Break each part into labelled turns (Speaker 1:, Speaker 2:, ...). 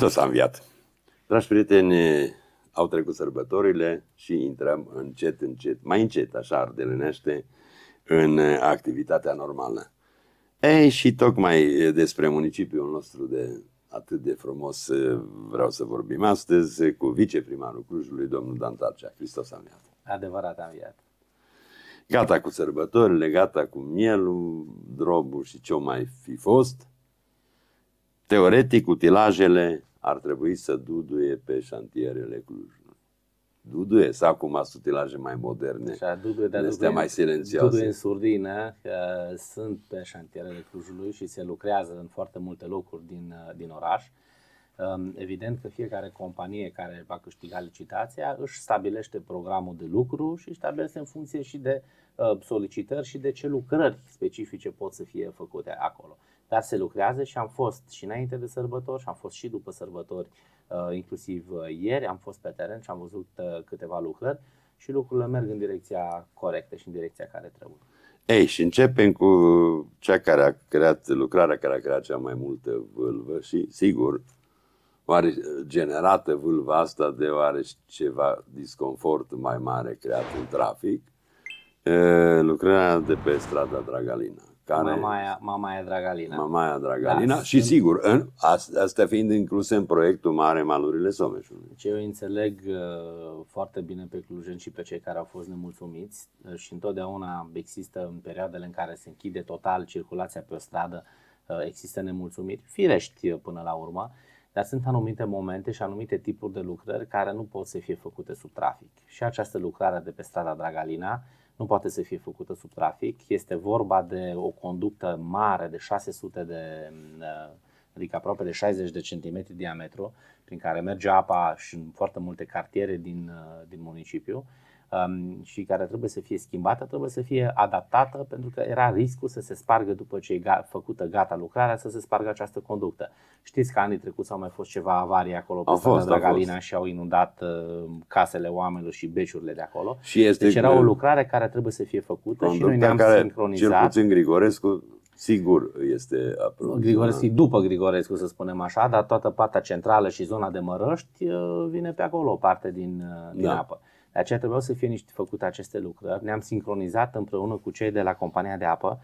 Speaker 1: Hristos a înviat. Dragi prieteni, au trecut sărbătorile și intrăm încet, încet, mai încet, așa ardelenește, în activitatea normală. Ei, și tocmai despre municipiul nostru de atât de frumos eh, vreau să vorbim astăzi cu viceprimarul Clujului, domnul Dan Tarcea. Hristos a înviat. Adevărat a înviat. Gata cu sărbătorile, gata cu mielul, drobul și ce mai fi fost. Teoretic, utilajele ar trebui să duduie pe șantierele Clujului. Duduie, sau acum a sutilaje mai moderne, Așa, duduie, dar este mai silențioase. Duduie în surdină,
Speaker 2: că sunt pe șantierele Clujului și se lucrează în foarte multe locuri din, din oraș. Um, evident că fiecare companie care va câștiga licitația își stabilește programul de lucru și stabilește în funcție și de uh, solicitări și de ce lucrări specifice pot să fie făcute acolo dar se lucrează și am fost și înainte de sărbători și am fost și după sărbători, uh, inclusiv uh, ieri am fost pe teren și am văzut uh, câteva lucrări și lucrurile merg în direcția corectă și în direcția care trebuie.
Speaker 1: Ei, și începem cu cea care a creat, lucrarea care a creat cea mai multă vâlvă și, sigur, oare generată vâlva asta de oare ceva disconfort mai mare creat în trafic, lucrarea de pe strada Dragalina. Care... Mamaia,
Speaker 2: Mamaia Dragalina. Mamaia da. Dragalina da, și sunt...
Speaker 1: sigur, în, astea fiind incluse în proiectul Mare Malurile Someșului.
Speaker 2: Deci eu înțeleg uh, foarte bine pe clujeni și pe cei care au fost nemulțumiți uh, și întotdeauna există în perioadele în care se închide total circulația pe o stradă, uh, există nemulțumiri, firești uh, până la urmă, dar sunt anumite momente și anumite tipuri de lucrări care nu pot să fie făcute sub trafic. Și această lucrare de pe strada Dragalina nu poate să fie făcută sub trafic. Este vorba de o conductă mare de 600 de, eh, adică aproape de 60 de centimetri diametru, prin care merge apa și în foarte multe cartiere din, eh, din municipiu Um, și care trebuie să fie schimbată, trebuie să fie adaptată pentru că era riscul să se spargă după ce e făcută gata lucrarea, să se spargă această conductă. Știți că anii trecuți au mai fost ceva avarii acolo pe fost, Dragalina fost. și au inundat uh, casele oamenilor și beciurile de acolo. Și este deci era o lucrare care trebuie să fie făcută și noi ne-am care, sincronizat. Cel puțin
Speaker 1: Grigorescu Sigur
Speaker 2: este aproape. Grigorescu, după Grigorescu, să spunem așa, dar toată partea centrală și zona de Mărăști uh, vine pe acolo, o parte din, uh, din da. apă. De aceea trebuiau să fie niște făcute aceste lucruri. Ne-am sincronizat împreună cu cei de la compania de apă,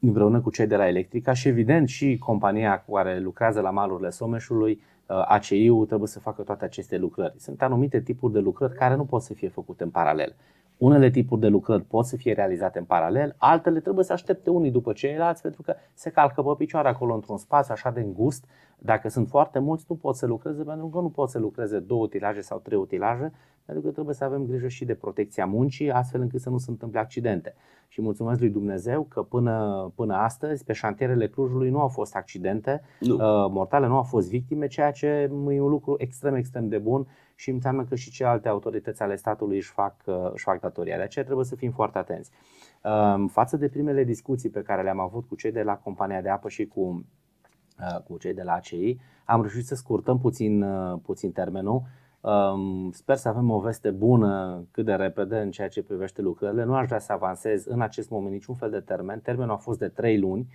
Speaker 2: împreună cu cei de la Electrica și evident și compania care lucrează la malurile Someșului, uh, ACI-ul trebuie să facă toate aceste lucrări. Sunt anumite tipuri de lucrări care nu pot să fie făcute în paralel. Unele tipuri de lucrări pot să fie realizate în paralel, altele trebuie să aștepte unii după ceilalți pentru că se calcă pe picioare acolo într-un spațiu așa de îngust. Dacă sunt foarte mulți, nu pot să lucreze pentru că nu pot să lucreze două utilaje sau trei utilaje, pentru că trebuie să avem grijă și de protecția muncii, astfel încât să nu se întâmple accidente. Și mulțumesc lui Dumnezeu că până, până astăzi, pe șantierele Clujului nu au fost accidente nu. Uh, mortale, nu au fost victime, ceea ce e un lucru extrem, extrem de bun și îmi că și celelalte autorități ale statului își fac, uh, își fac datoria. De aceea trebuie să fim foarte atenți. Uh, față de primele discuții pe care le-am avut cu cei de la compania de apă și cu, uh, cu cei de la ACI, am reușit să scurtăm puțin, uh, puțin termenul Um, sper să avem o veste bună cât de repede în ceea ce privește lucrările. Nu aș vrea să avansez în acest moment niciun fel de termen. Termenul a fost de 3 luni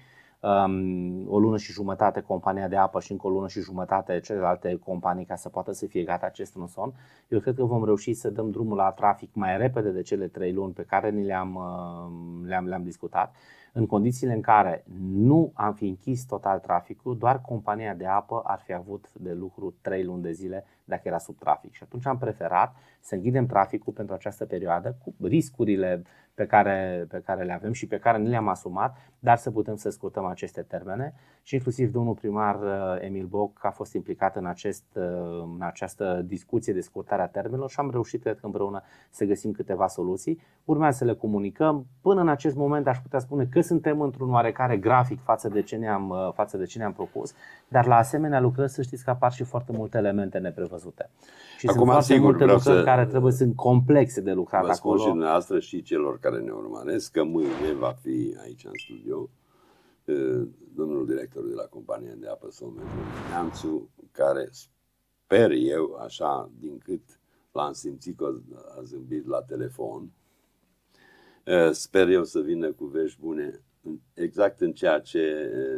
Speaker 2: um, o lună și jumătate compania de apă și încă o lună și jumătate celelalte companii ca să poată să fie gata acest tronson. Eu cred că vom reuși să dăm drumul la trafic mai repede de cele trei luni pe care ni le-am, um, le-am, le-am discutat, în condițiile în care nu am fi închis total traficul, doar compania de apă ar fi avut de lucru trei luni de zile dacă era sub trafic. Și atunci am preferat să închidem traficul pentru această perioadă cu riscurile pe care, pe care le avem și pe care nu le-am asumat, dar să putem să scurtăm aceste termene. Și inclusiv domnul primar uh, Emil Boc a fost implicat în, acest, uh, în această discuție de scurtare a termenelor și am reușit, cred că împreună, să găsim câteva soluții. Urmează să le comunicăm. Până în acest moment aș putea spune că suntem într-un oarecare grafic față de ce ne-am, uh, față de ce ne-am propus, dar la asemenea lucrări să știți că apar și foarte multe elemente neprevăzute.
Speaker 1: Și Acum, sunt foarte sigur, multe lucrări să... care
Speaker 2: trebuie, să sunt complexe de lucrat acolo. și dumneavoastră
Speaker 1: și celor care ne urmăresc că mâine va fi aici în studio domnul director de la compania de apă Somen, care sper eu, așa, din cât l-am simțit că a zâmbit la telefon, sper eu să vină cu vești bune exact în ceea ce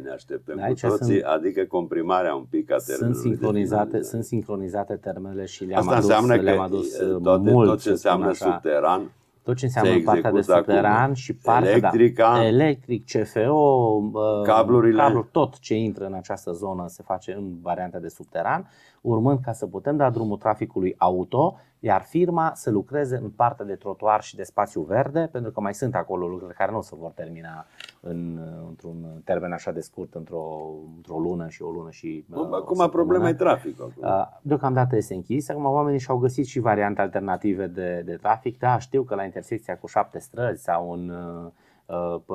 Speaker 1: ne așteptăm de da, Aici cu toții, sunt, adică comprimarea un pic a termenului. Sunt sincronizate,
Speaker 2: sunt sincronizate termenele și le-am Asta adus, înseamnă le-am adus că adus toate, mult, tot ce înseamnă așa, subteran
Speaker 1: tot ce înseamnă partea de subteran și partea da. electrica,
Speaker 2: da, electric, CFO, cablurile, cabluri, tot ce intră în această zonă se face în varianta de subteran, urmând ca să putem da drumul traficului auto iar firma să lucreze în partea de trotuar și de spațiu verde, pentru că mai sunt acolo lucruri care nu se vor termina în, într-un termen așa de scurt, într-o, într lună și o lună și. Acum uh, problema e traficul. Uh, deocamdată este închis, acum oamenii și-au găsit și variante alternative de, de trafic. Da, știu că la intersecția cu șapte străzi sau în uh, pe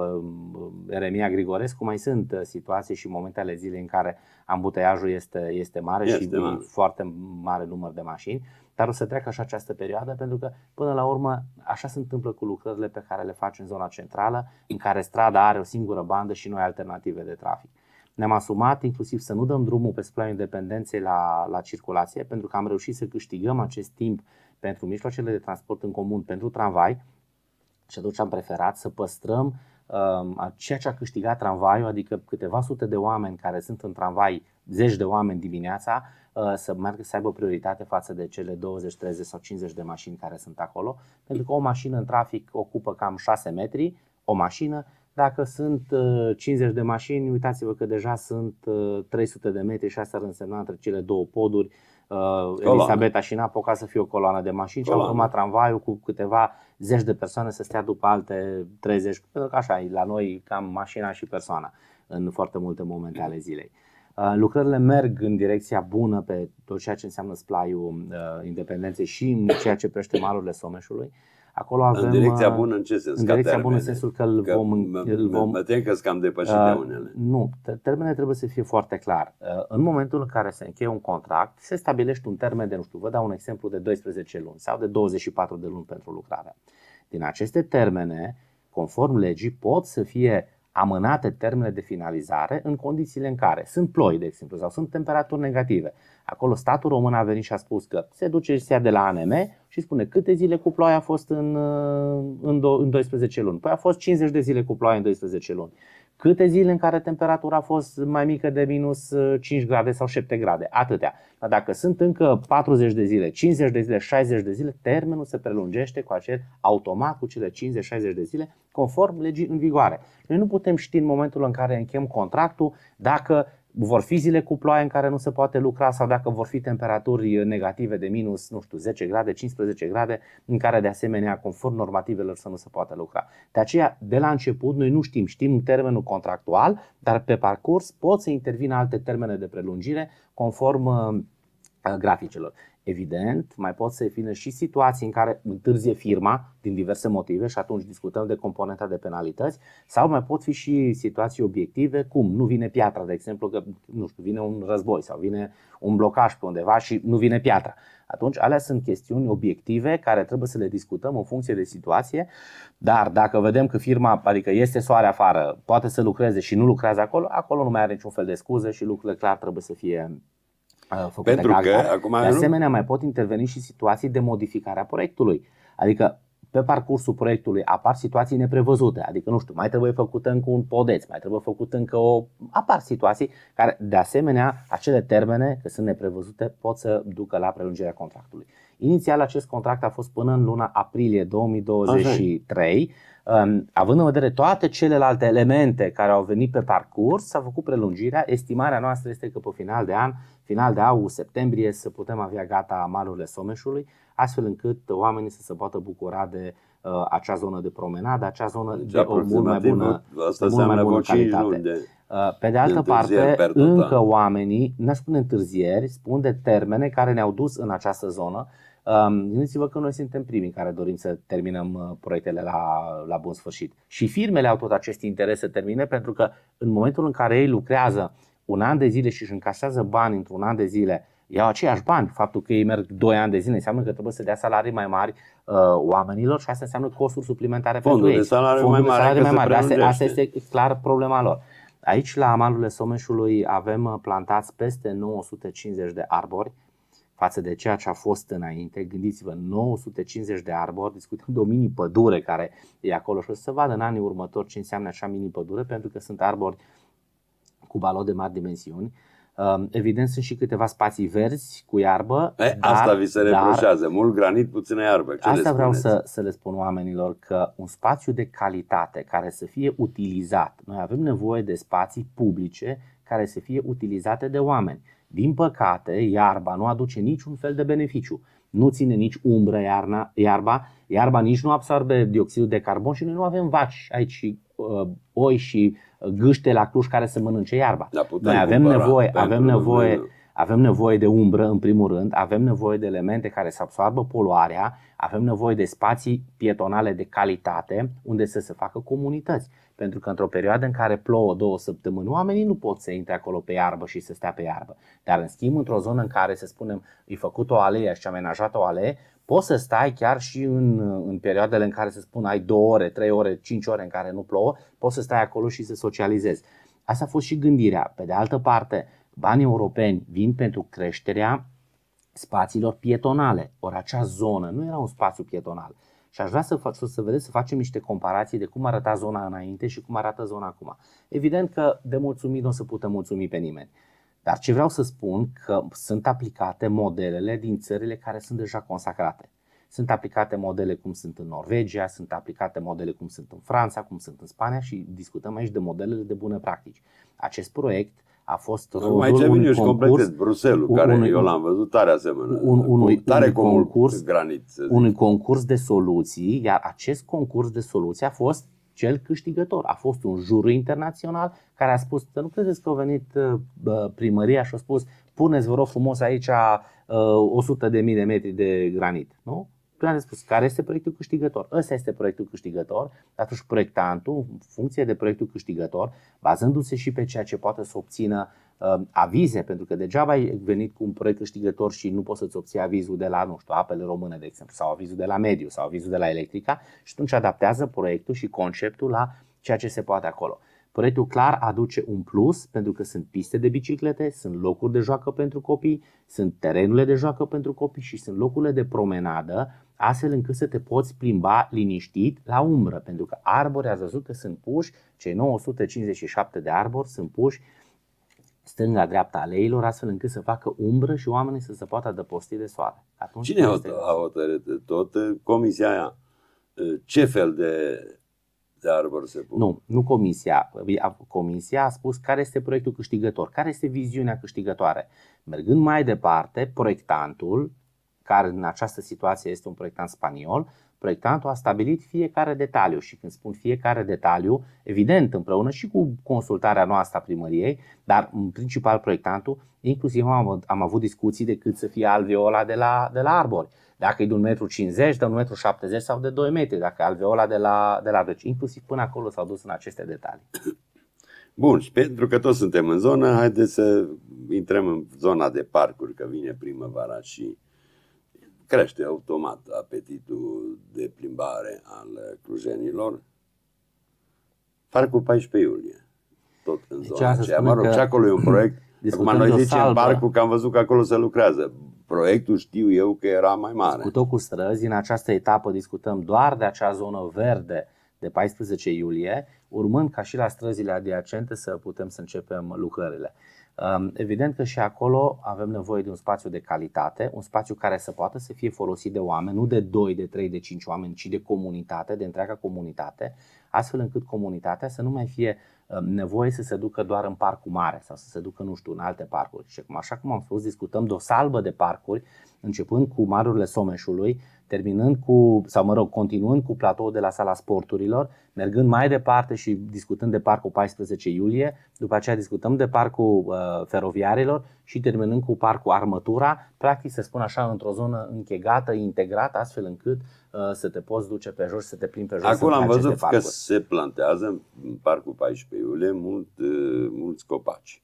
Speaker 2: Eremia Grigorescu, mai sunt situații și momente ale zilei în care ambuteiajul este, este mare este și mare. foarte mare număr de mașini dar o să treacă și această perioadă pentru că până la urmă așa se întâmplă cu lucrările pe care le faci în zona centrală, în care strada are o singură bandă și noi alternative de trafic. Ne-am asumat inclusiv să nu dăm drumul pe planul independenței la, la circulație pentru că am reușit să câștigăm acest timp pentru mijloacele de transport în comun, pentru tramvai și atunci am preferat să păstrăm uh, ceea ce a câștigat tramvaiul, adică câteva sute de oameni care sunt în tramvai, zeci de oameni dimineața, Uh, să meargă să aibă prioritate față de cele 20, 30 sau 50 de mașini care sunt acolo, pentru că o mașină în trafic ocupă cam 6 metri, o mașină, dacă sunt 50 uh, de mașini, uitați-vă că deja sunt 300 uh, de metri și asta ar însemna între cele două poduri, Elisabeta și ca să fie o coloană de mașini coloană. și automat tramvaiul cu câteva zeci de persoane să stea după alte 30, pentru că așa e la noi cam mașina și persoana în foarte multe momente ale zilei. Uh, lucrările merg în direcția bună pe tot ceea ce înseamnă splaiul uh, independenței și în ceea ce prește malurile Someșului. Acolo avem, în direcția uh, bună în ce sens? În direcția bună în sensul că îl vom... Mă, îl vom mă tem că cam depășit uh, de unele. Nu, termenele trebuie să fie foarte clar. Uh, în momentul în care se încheie un contract, se stabilește un termen de, nu știu, vă dau un exemplu de 12 luni sau de 24 de luni pentru lucrare. Din aceste termene, conform legii, pot să fie amânate termene de finalizare în condițiile în care sunt ploi, de exemplu, sau sunt temperaturi negative. Acolo statul român a venit și a spus că se duce și se ia de la ANM și spune câte zile cu ploaie a fost în, în, do, în 12 luni. Păi a fost 50 de zile cu ploaie în 12 luni câte zile în care temperatura a fost mai mică de minus 5 uh, grade sau 7 grade, atâtea. Dar dacă sunt încă 40 de zile, 50 de zile, 60 de zile, termenul se prelungește cu acel automat cu cele 50-60 de zile, conform legii în vigoare. Noi nu putem ști în momentul în care închem contractul dacă vor fi zile cu ploaie în care nu se poate lucra sau dacă vor fi temperaturi eh, negative de minus, nu știu, 10 grade, 15 grade, în care de asemenea, conform normativelor, să nu se poată lucra. De aceea, de la început, noi nu știm, știm termenul contractual, dar pe parcurs pot să intervină alte termene de prelungire conform eh, graficelor. Evident, mai pot să vină și situații în care întârzie firma din diverse motive și atunci discutăm de componenta de penalități sau mai pot fi și situații obiective cum nu vine piatra, de exemplu că nu știu, vine un război sau vine un blocaj pe undeva și nu vine piatra. Atunci, alea sunt chestiuni obiective care trebuie să le discutăm în funcție de situație, dar dacă vedem că firma, adică este soare afară, poate să lucreze și nu lucrează acolo, acolo nu mai are niciun fel de scuze și lucrurile clar trebuie să fie Uh, făcute Pentru că, acum, de asemenea, mai pot interveni și situații de modificare a proiectului. Adică pe parcursul proiectului apar situații neprevăzute, adică nu știu, mai trebuie făcută încă un podeț, mai trebuie făcut încă o... apar situații care, de asemenea, acele termene, că sunt neprevăzute, pot să ducă la prelungirea contractului. Inițial acest contract a fost până în luna aprilie 2023, Așa. Având în vedere toate celelalte elemente care au venit pe parcurs, s-a făcut prelungirea. Estimarea noastră este că pe final de an, final de august, septembrie, să putem avea gata malurile Someșului, astfel încât oamenii să se poată bucura de uh, acea zonă de promenadă, acea zonă de, de o mult mai bună, asta mult mai bună calitate. De, uh, pe de altă de parte, încă oamenii, n spun spune întârzieri, spun de termene care ne-au dus în această zonă, Gândiți-vă că noi suntem primii care dorim să terminăm uh, proiectele la, la bun sfârșit. Și firmele au tot acest interes să termine pentru că în momentul în care ei lucrează un an de zile și își încasează bani într-un an de zile, iau aceiași bani. Faptul că ei merg 2 ani de zile înseamnă că trebuie să dea salarii mai mari uh, oamenilor și asta înseamnă costuri suplimentare Fondul pentru de ei. Salarii Fondul mai de salarii mai mari. Asta, asta este clar problema lor. Aici, la malurile Someșului, avem uh, plantați peste 950 de arbori față de ceea ce a fost înainte. Gândiți-vă, 950 de arbori, discutăm de o mini pădure care e acolo și o să vadă în anii următori ce înseamnă așa mini pădure, pentru că sunt arbori cu balot de mari dimensiuni. Um, evident, sunt și câteva spații verzi cu iarbă.
Speaker 1: E, dar, asta vi se reproșează. Mult granit, puțină iarbă. Ce asta vreau să,
Speaker 2: să le spun oamenilor că un spațiu de calitate care să fie utilizat, noi avem nevoie de spații publice care să fie utilizate de oameni. Din păcate, iarba nu aduce niciun fel de beneficiu. Nu ține nici umbră iarna, iarba, iarba nici nu absorbe dioxidul de carbon și noi nu avem vaci aici ă, oi și ă, gâște la Cluj care să mănânce iarba. Noi avem nevoie, avem nevoie, avem nevoie avem nevoie de umbră, în primul rând, avem nevoie de elemente care să absorbă poluarea, avem nevoie de spații pietonale de calitate unde să se facă comunități. Pentru că într-o perioadă în care plouă două săptămâni, oamenii nu pot să intre acolo pe iarbă și să stea pe iarbă. Dar în schimb, într-o zonă în care, să spunem, e făcut o alee și amenajat o alee, poți să stai chiar și în, în perioadele în care, să spun, ai două ore, trei ore, cinci ore în care nu plouă, poți să stai acolo și să socializezi. Asta a fost și gândirea. Pe de altă parte, Banii europeni vin pentru creșterea spațiilor pietonale. Ori acea zonă nu era un spațiu pietonal. Și aș vrea să, fac, să vedeți, să facem niște comparații de cum arăta zona înainte și cum arată zona acum. Evident că de mulțumit nu o să putem mulțumi pe nimeni. Dar ce vreau să spun că sunt aplicate modelele din țările care sunt deja consacrate. Sunt aplicate modele cum sunt în Norvegia, sunt aplicate modele cum sunt în Franța, cum sunt în Spania și discutăm aici de modelele de bune practici. Acest proiect a fost rudul Mai ce unui concurs. Bruselul, un, care unui, eu l-am văzut tare asemenea. Un, păi, unui, tare unui concurs, granit, unui concurs de soluții, iar acest concurs de soluții a fost cel câștigător. A fost un juriu internațional care a spus, să nu credeți că a venit uh, primăria și a spus, puneți vă rog frumos aici 100 uh, de mii de metri de granit. Nu? tu am spus care este proiectul câștigător. Ăsta este proiectul câștigător, atunci proiectantul, în funcție de proiectul câștigător, bazându-se și pe ceea ce poate să obțină uh, avize, pentru că degeaba ai venit cu un proiect câștigător și nu poți să-ți obții avizul de la, nu știu, apele române, de exemplu, sau avizul de la mediu, sau avizul de la electrica și atunci adaptează proiectul și conceptul la ceea ce se poate acolo. Proiectul clar aduce un plus pentru că sunt piste de biciclete, sunt locuri de joacă pentru copii, sunt terenurile de joacă pentru copii și sunt locurile de promenadă, astfel încât să te poți plimba liniștit la umbră, pentru că arbori, ați văzut că sunt puși, cei 957 de arbori sunt puși stânga-dreapta aleilor, astfel încât să facă umbră și oamenii să se poată adăposti
Speaker 1: de soare. Atunci Cine a hotărât? Tot comisia aia. Ce fel de de arbor se pun. Nu, nu comisia. Comisia a spus care
Speaker 2: este proiectul câștigător, care este viziunea câștigătoare. Mergând mai departe, proiectantul, care în această situație este un proiectant spaniol, proiectantul a stabilit fiecare detaliu și când spun fiecare detaliu, evident împreună și cu consultarea noastră a primăriei, dar în principal proiectantul, inclusiv am, am avut discuții de cât să fie alveola de la, de la arbori. Dacă e de 1,50 m, de 1,70 m sau de 2 m, dacă alveola de la, de la deci inclusiv până acolo s-au dus în aceste detalii.
Speaker 1: Bun, și pentru că toți suntem în zonă, haideți să intrăm în zona de parcuri, că vine primăvara și crește automat apetitul de plimbare al clujenilor. Parcul 14 iulie, tot în deci zona aceea. Mă rog, și acolo e un proiect. Acum noi zicem salva. parcul că am văzut că acolo se lucrează. Proiectul știu eu că era mai mare. Discutăm cu străzi, în această etapă discutăm doar
Speaker 2: de acea zonă verde de 14 iulie, urmând ca și la străzile adiacente să putem să începem lucrările. Um, evident că și acolo avem nevoie de un spațiu de calitate, un spațiu care să poată să fie folosit de oameni, nu de 2, de 3, de 5 oameni, ci de comunitate, de întreaga comunitate, astfel încât comunitatea să nu mai fie um, nevoie să se ducă doar în parcul mare sau să se ducă, nu știu, în alte parcuri. Și cum, așa cum am spus, discutăm de o salbă de parcuri începând cu marurile Someșului, terminând cu, sau mă rog, continuând cu platoul de la sala sporturilor, mergând mai departe și discutând de parcul 14 iulie, după aceea discutăm de parcul uh, feroviarilor și terminând cu parcul armătura, practic se spun așa într-o zonă închegată, integrată, astfel încât uh, să te poți duce pe jos, să te plimbi pe jos. Acolo am văzut că se
Speaker 1: plantează în parcul 14 iulie mult, uh, mulți copaci.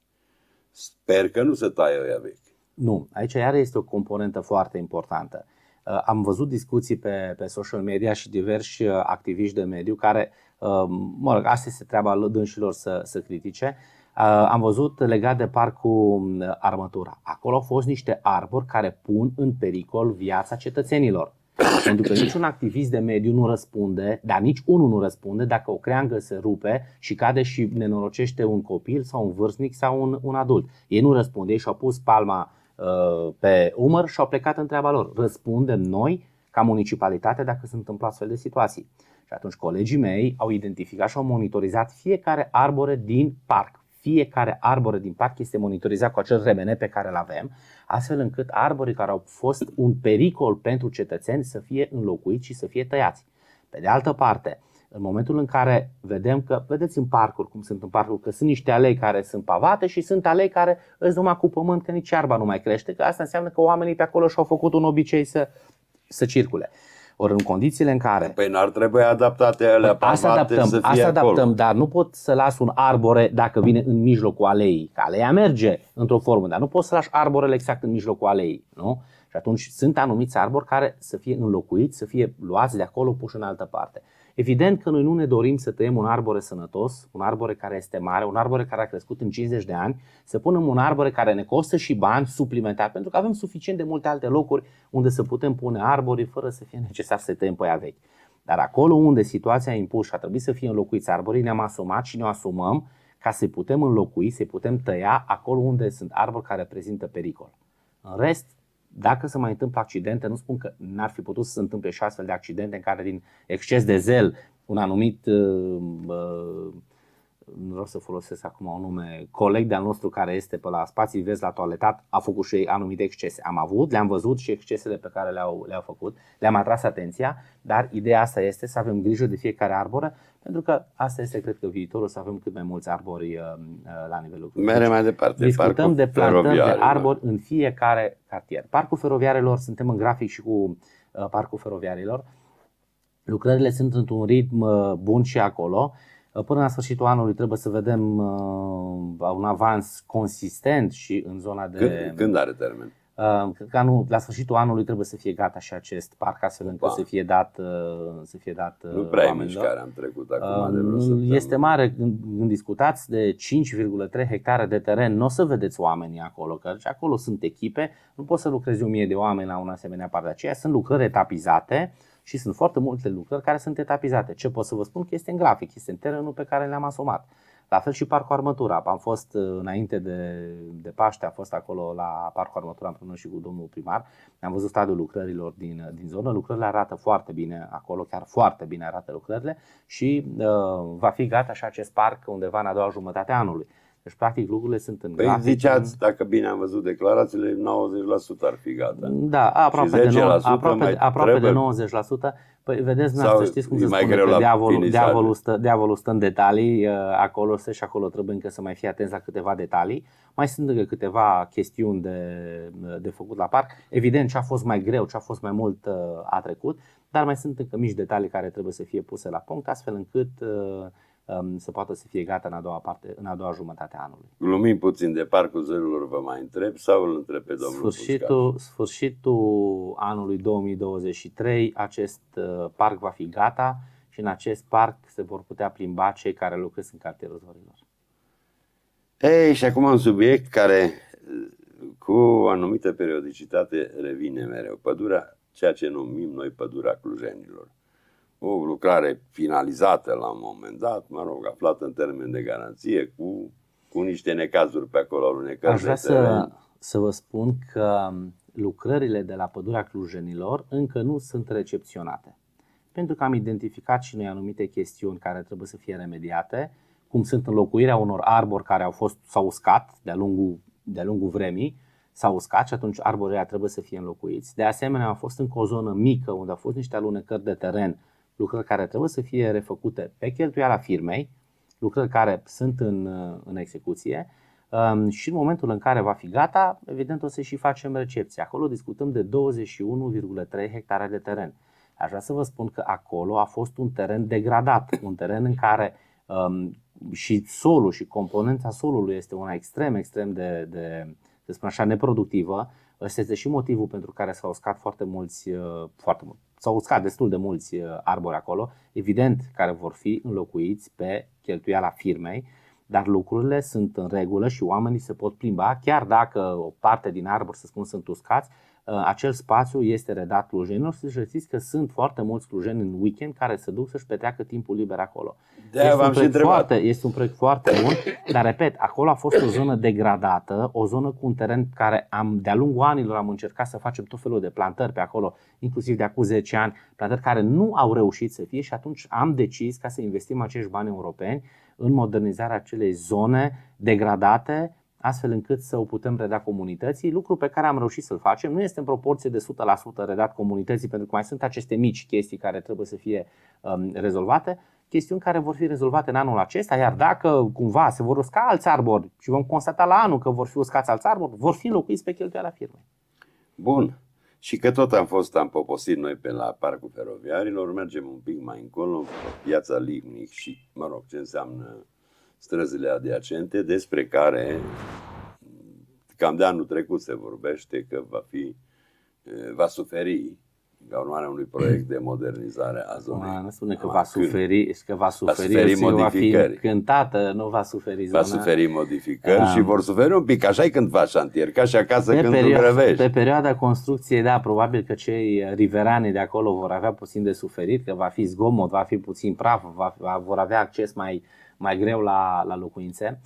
Speaker 1: Sper că nu se taie oia vechi
Speaker 2: nu, aici iar este o componentă foarte importantă. Uh, am văzut discuții pe, pe social media și diversi uh, activiști de mediu care, uh, mă rog, asta este treaba dânșilor să, să critique. Am văzut legat de parcul Armătura. Acolo au fost niște arbori care pun în pericol viața cetățenilor. Pentru că niciun activist de mediu nu răspunde, dar nici unul nu răspunde dacă o creangă se rupe și cade și nenorocește un copil sau un vârstnic sau un, un adult. Ei nu răspund, ei și-au pus palma Uh, pe umăr și au plecat în treaba lor. Răspundem noi ca municipalitate dacă se întâmplă astfel de situații. Și atunci colegii mei au identificat și au monitorizat fiecare arbore din parc. Fiecare arbore din parc este monitorizat cu acel remene pe care îl avem, astfel încât arborii care au fost un pericol pentru cetățeni să fie înlocuiți și să fie tăiați. Pe de altă parte, în momentul în care vedem că, vedeți în parcuri cum sunt în parcuri, că sunt niște alei care sunt pavate și sunt alei care îți numai cu pământ, că nici iarba nu mai crește, că asta înseamnă că oamenii pe acolo și-au făcut un obicei să, să circule. Ori în condițiile în care...
Speaker 1: Păi n-ar trebui adaptate alea păi asta adaptăm, să fie asta acolo. adaptăm,
Speaker 2: dar nu pot să las un arbore dacă vine în mijlocul aleii. Că aleia merge într-o formă, dar nu pot să lași arborele exact în mijlocul aleii. Nu? Și atunci sunt anumiți arbori care să fie înlocuiți, să fie luați de acolo, puși în altă parte. Evident că noi nu ne dorim să tăiem un arbore sănătos, un arbore care este mare, un arbore care a crescut în 50 de ani, să punem un arbore care ne costă și bani suplimentari, pentru că avem suficient de multe alte locuri unde să putem pune arbori fără să fie necesar să tăiem pe aia vechi. Dar acolo unde situația impus și a trebuit să fie înlocuiți arborii, ne-am asumat și ne asumăm ca să putem înlocui, să putem tăia acolo unde sunt arbori care prezintă pericol. În rest, dacă se mai întâmplă accidente, nu spun că n-ar fi putut să se întâmple și astfel de accidente în care din exces de zel un anumit, uh, uh, nu vreau să folosesc acum un nume, coleg de-al nostru care este pe la spații vezi la toaletat, a făcut și anumite excese. Am avut, le-am văzut și excesele pe care le-au, le-au făcut, le-am atras atenția, dar ideea asta este să avem grijă de fiecare arboră pentru că asta este, cred că, viitorul, să avem cât mai mulți arbori uh, la nivelul locului. Mere mai departe. Discutăm de plantăm de da. arbori în fiecare cartier. Parcul feroviarelor, suntem în grafic și cu uh, parcul feroviarelor. Lucrările sunt într-un ritm uh, bun și acolo. Uh, până la sfârșitul anului trebuie să vedem uh, un avans consistent și în zona de... Când, când are termen? Ehm, cred că anul, la sfârșitul anului trebuie să fie gata și acest parc, astfel încât ba. să fie dat. Ehm, să fie dat nu ehm, prea e mișcare, am trecut acum de vreo Este mare, când, discutați de 5,3 hectare de teren, nu o să vedeți oamenii acolo, că acolo sunt echipe, nu poți să lucrezi o mie de oameni la un asemenea parc. De aceea sunt lucrări etapizate și sunt foarte multe lucrări care sunt etapizate. Ce pot să vă spun? Că este în grafic, este în terenul pe care le-am asumat. La fel și Parcul Armătura. Am fost uh, înainte de, de Paște, am fost acolo la Parcul Armătura împreună și cu domnul primar. Am văzut stadiul lucrărilor din, uh, din zonă. Lucrările arată foarte bine acolo, chiar foarte bine arată lucrările și uh, va fi gata și acest parc undeva în a doua jumătate a anului. Deci, practic,
Speaker 1: lucrurile sunt în păi grafic. ziceați, dacă bine am văzut declarațiile, 90% ar fi gata. Da, aproape, de, 9, aproape, aproape de
Speaker 2: 90%. Păi vedeți, nu să știți cum se spune că diavolul, diavolul, stă, diavolul stă în detalii, ă, acolo stă și acolo trebuie încă să mai fie atenți la câteva detalii. Mai sunt încă câteva chestiuni de, de făcut la parc. Evident, ce a fost mai greu, ce a fost mai mult ă, a trecut, dar mai sunt încă mici detalii care trebuie să fie puse la punct, astfel încât uh, Um, să poată să fie gata în a doua, parte, în a doua jumătate a anului.
Speaker 1: Glumim puțin de parcul zărilor, vă mai întreb sau îl întreb pe domnul sfârșitul, Puscar?
Speaker 2: Sfârșitul anului 2023 acest uh, parc va fi gata și în acest parc se vor putea plimba cei care lucrez în cartierul zărilor.
Speaker 1: Ei, și acum un subiect care uh, cu o anumită periodicitate revine mereu. Pădurea, ceea ce numim noi pădurea clujenilor o lucrare finalizată la un moment dat, mă rog, aflată în termen de garanție, cu, cu niște necazuri pe acolo, necazuri. Aș vrea să, să vă spun
Speaker 2: că lucrările de la pădurea Clujenilor încă nu sunt recepționate. Pentru că am identificat și noi anumite chestiuni care trebuie să fie remediate, cum sunt înlocuirea unor arbori care au fost, s-au uscat de-a lungul, de-a lungul vremii, s-au uscat și atunci arborii trebuie să fie înlocuiți. De asemenea, am fost în o zonă mică unde au fost niște alunecări de teren lucrări care trebuie să fie refăcute pe cheltuiala firmei, lucrări care sunt în, în execuție um, și în momentul în care va fi gata, evident o să și facem recepție. Acolo discutăm de 21,3 hectare de teren. Aș vrea să vă spun că acolo a fost un teren degradat, un teren în care um, și solul și componența solului este una extrem, extrem de, de să spun așa, neproductivă. este și motivul pentru care s-au uscat foarte mulți, uh, foarte mult, s-au uscat destul de mulți uh, arbori acolo, evident care vor fi înlocuiți pe cheltuiala firmei, dar lucrurile sunt în regulă și oamenii se pot plimba, chiar dacă o parte din arbori, să spun, sunt uscați, uh, acel spațiu este redat clujenilor și știți că sunt foarte mulți clujeni în weekend care se duc să-și petreacă timpul liber acolo de da, este, un proiect foarte, este un proiect foarte bun, dar repet, acolo a fost o zonă degradată, o zonă cu un teren care am, de-a lungul anilor am încercat să facem tot felul de plantări pe acolo, inclusiv de acum 10 ani, plantări care nu au reușit să fie și atunci am decis ca să investim acești bani europeni în modernizarea acelei zone degradate, astfel încât să o putem reda comunității, lucru pe care am reușit să-l facem. Nu este în proporție de 100% redat comunității, pentru că mai sunt aceste mici chestii care trebuie să fie um, rezolvate, chestiuni care vor fi rezolvate în anul acesta, iar dacă cumva se vor usca alți arbori și vom constata la anul că vor fi uscați alți arbori, vor fi locuiți pe cheltuiala firmei.
Speaker 1: Bun. Și că tot am fost, am poposit noi pe la Parcul Feroviarilor, mergem un pic mai încolo, piața Lignic și, mă rog, ce înseamnă străzile adiacente, despre care cam de anul trecut se vorbește că va fi, eh, va suferi ca urmare unui proiect de modernizare a zonei. Ma, nu spune că va suferi, că va suferi, va suferi modificări. Va fi cântată, nu va suferi zona. Va suferi modificări da. și vor suferi un pic, așa e când faci șantier, ca și acasă pe când perio- grăvești. Pe
Speaker 2: perioada construcției, da, probabil că cei riverani de acolo vor avea puțin de suferit, că va fi zgomot, va fi puțin praf, va, vor avea acces mai, mai greu la, la locuințe.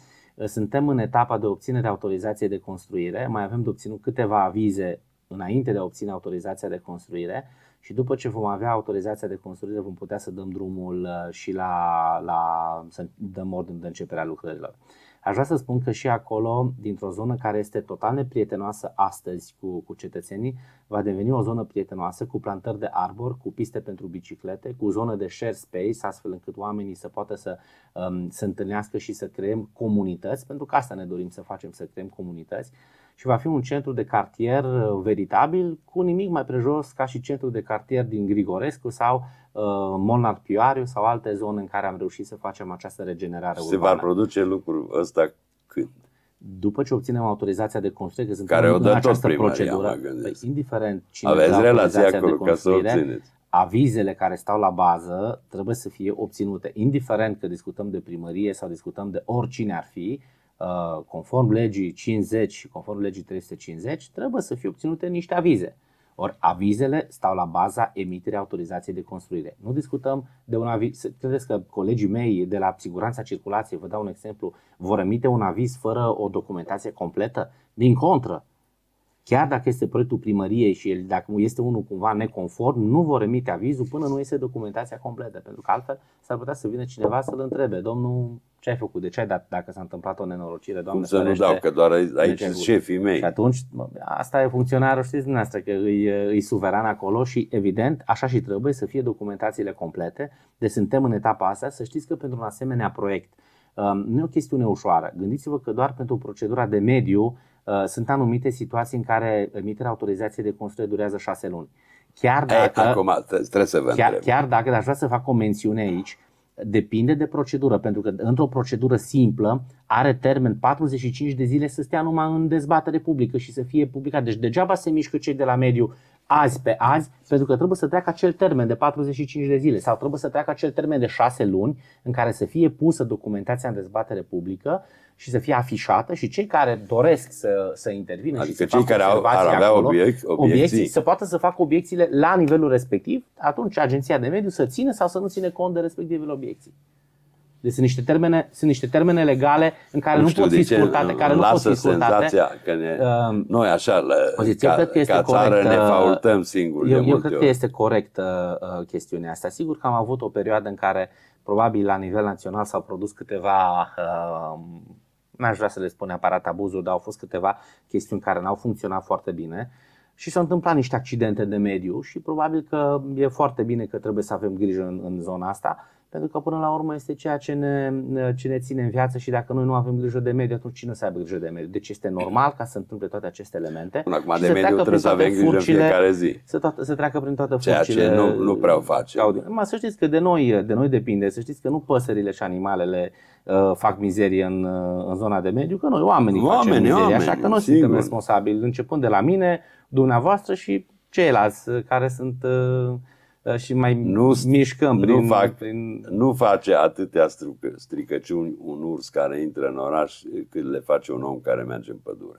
Speaker 2: Suntem în etapa de obținere de autorizației de construire, mai avem de obținut câteva avize înainte de a obține autorizația de construire și după ce vom avea autorizația de construire vom putea să dăm drumul uh, și la, la să dăm ordine de începere a lucrărilor. Aș vrea să spun că și acolo, dintr-o zonă care este total neprietenoasă astăzi cu, cu cetățenii, va deveni o zonă prietenoasă cu plantări de arbor, cu piste pentru biciclete, cu zonă de share space, astfel încât oamenii să poată să um, se întâlnească și să creăm comunități, pentru că asta ne dorim să facem, să creăm comunități și va fi un centru de cartier uh, veritabil, cu nimic mai prejos ca și centru de cartier din Grigorescu sau uh, Molnar Pioariu sau alte zone în care am reușit să facem această regenerare urbană. Se va
Speaker 1: produce lucrul ăsta când?
Speaker 2: după ce obținem autorizația de construire, că care o dă în această tot procedură, păi, indiferent cine Aveți relația acolo ca să obțineți. Avizele care stau la bază trebuie să fie obținute, indiferent că discutăm de primărie sau discutăm de oricine ar fi, Uh, conform legii 50 și conform legii 350, trebuie să fie obținute niște avize. Ori avizele stau la baza emiterii autorizației de construire. Nu discutăm de un aviz. Credeți că colegii mei de la Siguranța Circulației, vă dau un exemplu, vor emite un aviz fără o documentație completă? Din contră, chiar dacă este proiectul primăriei și el, dacă este unul cumva neconform, nu vor emite avizul până nu este documentația completă, pentru că altfel s-ar putea să vină cineva să-l întrebe, domnul ce ai făcut, de ce ai dat, dacă s-a întâmplat o nenorocire, doamne, Cum să nu dau, că
Speaker 1: doar aici sunt șefii mei. Și atunci,
Speaker 2: asta e funcționarul, știți dumneavoastră, că îi, îi suveran acolo și evident, așa și trebuie să fie documentațiile complete, deci suntem în etapa asta, să știți că pentru un asemenea proiect um, nu e o chestiune ușoară. Gândiți-vă că doar pentru procedura de mediu uh, sunt anumite situații în care emiterea autorizației de construire durează șase luni. Chiar dacă, Ei,
Speaker 1: acum trebuie să
Speaker 2: vă chiar, chiar dacă, dar aș vrea să fac o mențiune aici, depinde de procedură, pentru că într-o procedură simplă are termen 45 de zile să stea numai în dezbatere publică și să fie publicat. Deci degeaba se mișcă cei de la mediu azi pe azi, pentru că trebuie să treacă acel termen de 45 de zile sau trebuie să treacă acel termen de 6 luni în care să fie pusă documentația în dezbatere publică și să fie afișată și cei care doresc să, să intervină adică și să cei care au, ar avea acolo, obiect, obiecții. obiecții, să poată să facă obiecțiile la nivelul respectiv, atunci agenția de mediu să țină sau să nu ține cont de respectivele obiecții. Deci sunt niște termene, sunt niște termene legale în care nu, nu pot fi scurtate, care nu pot fi scurtate. senzația
Speaker 1: că ne, uh, noi așa, poziția, ca, că este ca țară corect, ne faultăm singuri Eu, eu cred ori. că este
Speaker 2: corectă uh, chestiunea asta. Sigur că am avut o perioadă în care probabil la nivel național s-au produs câteva uh, n-aș vrea să le spun aparat abuzul, dar au fost câteva chestiuni care n-au funcționat foarte bine și s-au întâmplat niște accidente de mediu și probabil că e foarte bine că trebuie să avem grijă în, în zona asta pentru că până la urmă este ceea ce ne, ce ne ține în viață și dacă noi nu avem grijă de mediu, atunci cine să aibă grijă de mediu? Deci este normal ca să întâmple toate aceste elemente. Până acum de mediu trebuie să avem grijă furcile, în fiecare zi. Să, toată, să treacă prin toate
Speaker 1: furcile. Ceea ce nu, nu prea
Speaker 2: face. Ma, să știți că de noi, de noi depinde, să știți că nu păsările și animalele uh, fac mizerie în, uh, în zona de mediu, că noi oamenii, oamenii facem mizerie, oameni, așa că noi sigur. suntem responsabili, începând de la mine, dumneavoastră și ceilalți uh, care sunt uh, Uh, și mai nu,
Speaker 1: mișcăm. Prin, nu, fac, prin... nu face atâtea stricăciuni un urs care intră în oraș eh, cât le face un om care merge în pădure.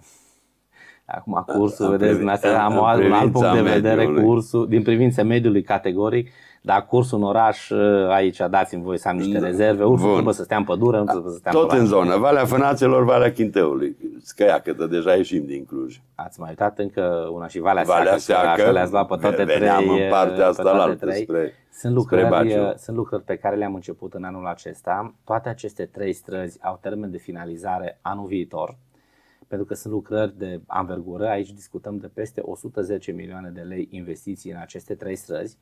Speaker 2: Acum cu ursul, vedeți, în, am un alt punct de vedere mediului. cu ursul, din privința mediului categoric, dar curs în oraș, ă, aici dați-mi voi să am niște da. rezerve, urmă Bun.
Speaker 1: să stea în pădură, nu să stea Tot în, în zonă, Valea Fânațelor, Valea Chinteului, Scăiacătă, deja ieșim din Cluj. Ați mai uitat încă una și Valea, Valea Seacă, Seacă le-ați luat pe toate trei. în partea asta la trei. Spre, sunt, lucrări, spre ă,
Speaker 2: sunt lucrări pe care le-am început în anul acesta. Toate aceste trei străzi au termen de finalizare anul viitor pentru că sunt lucrări de anvergură, aici discutăm de peste 110 milioane de lei investiții în aceste trei străzi.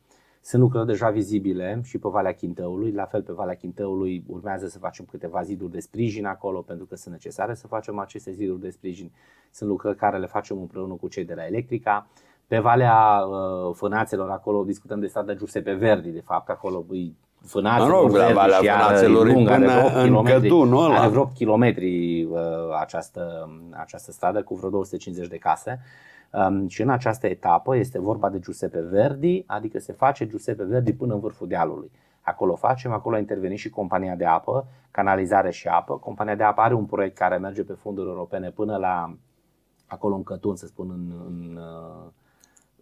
Speaker 2: Sunt lucrări deja vizibile și pe Valea Chintăului, la fel pe Valea Chintăului urmează să facem câteva ziduri de sprijin acolo pentru că sunt necesare să facem aceste ziduri de sprijin. Sunt lucrări care le facem împreună cu cei de la Electrica. Pe Valea uh, Fânațelor, acolo discutăm de stradă Giuseppe Verdi, de fapt, acolo e fânațe, mă rog, la fânațelor lungă, până are vreo în cătunul ăla. Are vreo kilometri uh, această, această stradă cu vreo 250 de case. Um, și în această etapă este vorba de Giuseppe Verdi, adică se face Giuseppe Verdi până în vârful dealului. Acolo facem, acolo a intervenit și compania de apă, canalizare și apă. Compania de apă are un proiect care merge pe fonduri europene până la acolo în Cătun, să spun, în, în, uh,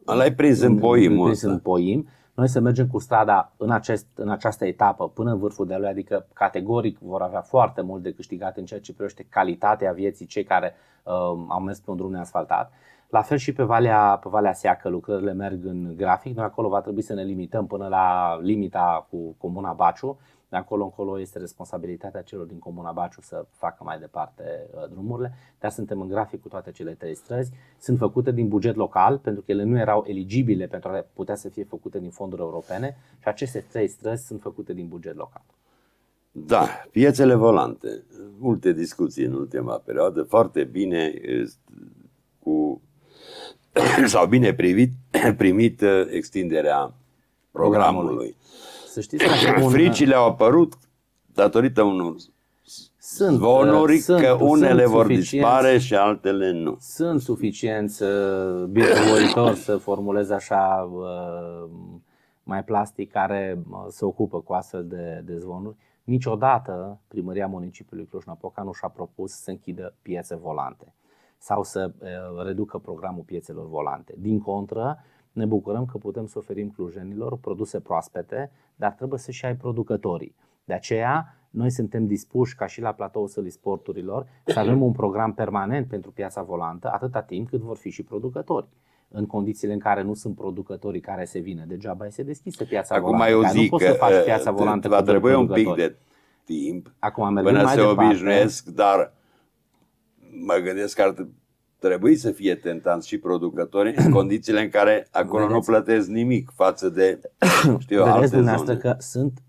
Speaker 1: Ăla i prins în în, în poim. Prins în
Speaker 2: poim. Noi să mergem cu strada în, acest, în această etapă până în vârful dealului, adică categoric vor avea foarte mult de câștigat în ceea ce privește calitatea vieții cei care uh, au mers pe un drum neasfaltat. La fel și pe Valea, pe Valea Seacă lucrările merg în grafic. Noi acolo va trebui să ne limităm până la limita cu Comuna Baciu, de acolo încolo este responsabilitatea celor din Comuna Baciu să facă mai departe uh, drumurile, dar suntem în grafic cu toate cele trei străzi. Sunt făcute din buget local, pentru că ele nu erau eligibile pentru a putea să fie făcute din fonduri europene și aceste trei străzi sunt făcute din buget
Speaker 1: local. Da, piețele volante. Multe discuții în ultima perioadă, foarte bine cu sau bine privit, primit uh, extinderea programului. programului.
Speaker 2: Să știți că Fricile
Speaker 1: au apărut datorită unor sunt, zvonuri sunt, că unele sunt vor dispare și altele nu. Sunt suficienți uh, să formulez
Speaker 2: așa uh, mai plastic care uh, se ocupă cu astfel de, de zvonuri. Niciodată primăria municipiului Cluj-Napoca nu și-a propus să închidă piețe volante sau să uh, reducă programul piețelor volante. Din contră, ne bucurăm că putem să oferim clujenilor produse proaspete, dar trebuie să și ai producătorii. De aceea, noi suntem dispuși ca și la platoul sălii sporturilor să avem un program permanent pentru piața volantă atâta timp cât vor fi și producători în condițiile în care nu sunt producătorii care se vină. Degeaba se deschisă piața Acum volantă. Acum eu zic nu poți că să faci uh, piața volantă va trebui un pic de
Speaker 1: timp Acum, până mai se departe. obișnuiesc, dar mă gândesc că ar trebui să fie tentanți și producători în condițiile în care acolo Vedeți? nu plătesc nimic față de, știu eu, alte zone.
Speaker 2: că sunt,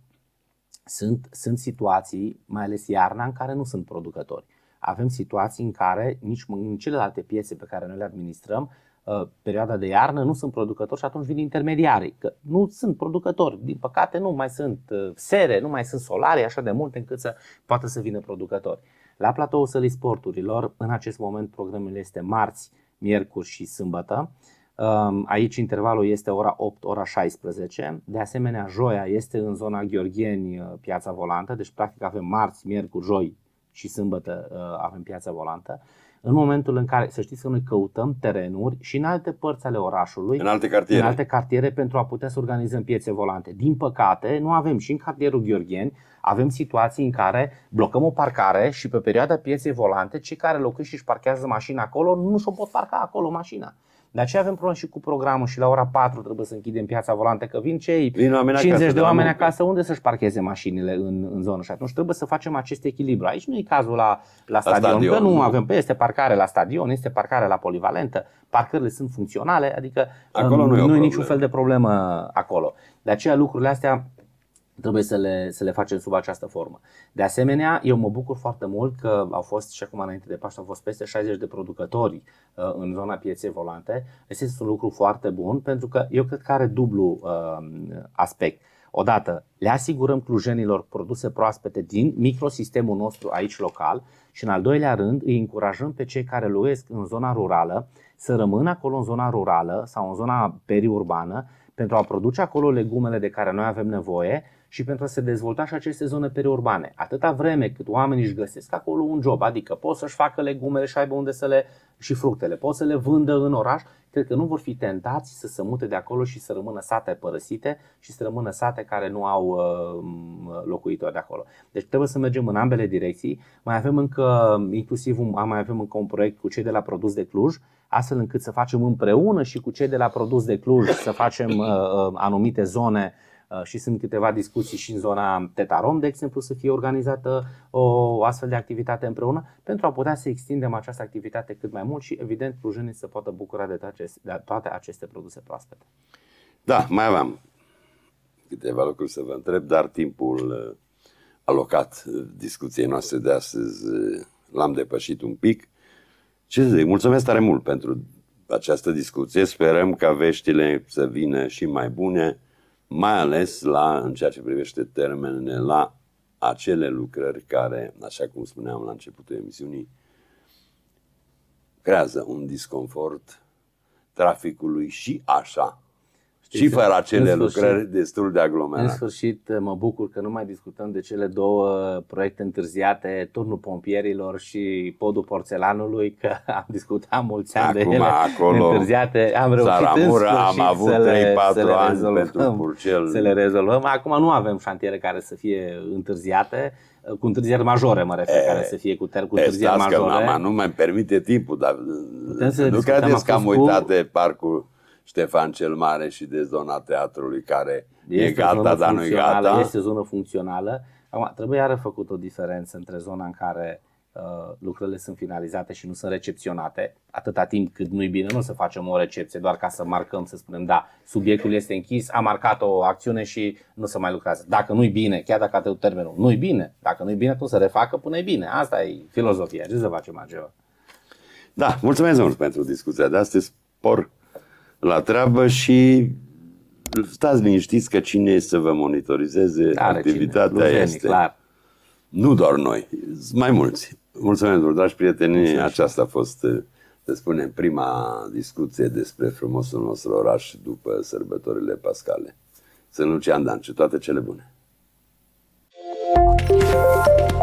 Speaker 2: sunt, sunt situații, mai ales iarna, în care nu sunt producători. Avem situații în care nici în celelalte piețe pe care noi le administrăm, uh, perioada de iarnă nu sunt producători și atunci vin intermediarii, că nu sunt producători, din păcate nu mai sunt uh, sere, nu mai sunt solare așa de multe încât să poată să vină producători. La platoul sălii sporturilor, în acest moment programul este marți, miercuri și sâmbătă. Ehm, aici intervalul este ora 8, ora 16. De asemenea, joia este în zona Gheorgheni, eh, piața volantă, deci practic avem marți, miercuri, joi și sâmbătă eh, avem piața volantă. În momentul în care, să știți că noi căutăm terenuri și în alte părți ale orașului, în alte cartiere, în alte cartiere pentru a putea să organizăm piețe volante. Din păcate, nu avem și în cartierul Gheorgheni, avem situații în care blocăm o parcare și pe perioada pieței volante, cei care locuiesc și își parchează mașina acolo nu și-o pot parca acolo mașina. De aceea avem probleme și cu programul și la ora 4 trebuie să închidem piața volantă, că vin cei vin 50 acasă, de da, oameni acasă, unde să-și parcheze mașinile în, în zonă? Și atunci trebuie să facem acest echilibru. Aici nu e cazul la, la, la stadion, stadion, că nu, nu avem, pe păi este parcare la stadion, este parcare la polivalentă, parcările sunt funcționale, adică acolo nu, um, nu e, nu e niciun fel de problemă acolo. De aceea lucrurile astea trebuie să le, să le facem sub această formă. De asemenea, eu mă bucur foarte mult că au fost și acum înainte de Paște au fost peste 60 de producători uh, în zona pieței volante. Este un lucru foarte bun pentru că eu cred că are dublu uh, aspect. Odată, le asigurăm clujenilor produse proaspete din microsistemul nostru aici local și în al doilea rând îi încurajăm pe cei care locuiesc în zona rurală să rămână acolo în zona rurală sau în zona periurbană pentru a produce acolo legumele de care noi avem nevoie și pentru a se dezvolta și aceste zone periurbane. Atâta vreme cât oamenii își găsesc acolo un job, adică pot să-și facă legumele și aibă unde să le și fructele, pot să le vândă în oraș, cred că nu vor fi tentați să se mute de acolo și să rămână sate părăsite și să rămână sate care nu au uh, locuitori de acolo. Deci trebuie să mergem în ambele direcții. Mai avem încă, inclusiv am mai avem încă un proiect cu cei de la Produs de Cluj, astfel încât să facem împreună și cu cei de la Produs de Cluj să facem uh, uh, anumite zone Uh, și sunt câteva discuții și în zona Tetarom, de exemplu, să fie organizată o astfel de activitate împreună pentru a putea să extindem această activitate cât mai mult și, evident, clujenii să poată bucura de toate, de toate aceste produse proaspete.
Speaker 1: Da, mai aveam câteva lucruri să vă întreb, dar timpul uh, alocat uh, discuției noastre de astăzi l-am depășit un pic. Ce să zic, mulțumesc tare mult pentru această discuție. Sperăm ca veștile să vină și mai bune mai ales la, în ceea ce privește termenele, la acele lucrări care, așa cum spuneam la începutul emisiunii, creează un disconfort traficului și așa
Speaker 2: și fără acele sfârșit, lucrări
Speaker 1: destul de aglomerate. În
Speaker 2: sfârșit, mă bucur că nu mai discutăm de cele două proiecte întârziate, Turnul Pompierilor și Podul Porțelanului, că am discutat mulți ani Acum, de ele acolo, întârziate. Am reușit Saramura, în am avut să, 3-4 ani rezolvăm, pentru Să le rezolvăm. Acum nu avem șantiere care să fie întârziate cu întârzieri majore, mă refer, e, care să fie cu, ter, cu întârzieri majore. mama nu
Speaker 1: mai permite timpul, dar Putem să nu credeți că am uitat cu... de parcul Ștefan cel Mare și de zona teatrului care este e gata, dar nu e gata. Este zonă funcțională.
Speaker 2: Acum, trebuie iară făcut o diferență între zona în care Uh, lucrurile sunt finalizate și nu sunt recepționate, atâta timp cât nu-i bine, nu să facem o recepție doar ca să marcăm, să spunem, da, subiectul este închis, a marcat o acțiune și nu se mai lucrează. Dacă nu-i bine, chiar dacă a termenul, nu-i bine, dacă nu-i bine, atunci să refacă până e bine. Asta e filozofia, ce să facem altceva.
Speaker 1: Da, mulțumesc mult pentru discuția de astăzi. Por la treabă și stați liniștiți că cine să vă monitorizeze Are activitatea cine. este. Clar. Nu doar noi, mai mulți. Mulțumesc, dragi prieteni, Mulțumesc. aceasta a fost eh, să spunem, prima discuție despre frumosul nostru oraș după sărbătorile pascale. Să nu Lucian Dan și toate cele bune! Thank you.